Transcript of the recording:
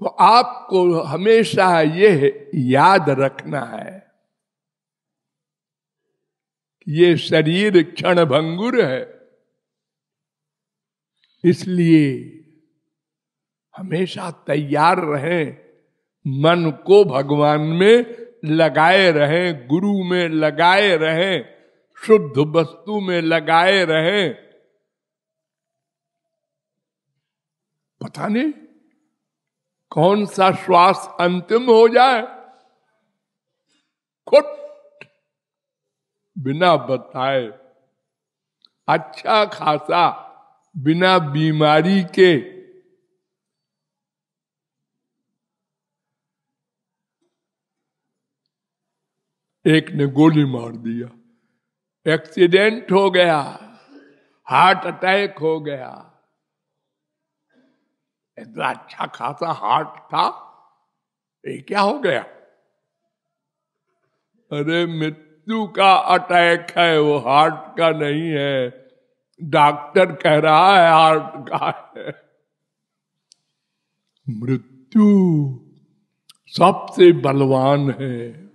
तो आपको हमेशा ये याद रखना है ये शरीर क्षण भंगुर है इसलिए हमेशा तैयार रहे मन को भगवान में लगाए रहे गुरु में लगाए रहे शुद्ध वस्तु में लगाए रहे पता नहीं कौन सा श्वास अंतिम हो जाए खुट बिना बताए अच्छा खासा बिना बीमारी के एक ने गोली मार दिया एक्सीडेंट हो गया हार्ट अटैक हो गया इतना अच्छा खासा हार्ट था ये क्या हो गया अरे मृत्यु का अटैक है वो हार्ट का नहीं है डॉक्टर कह रहा है हार्ट का है मृत्यु सबसे बलवान है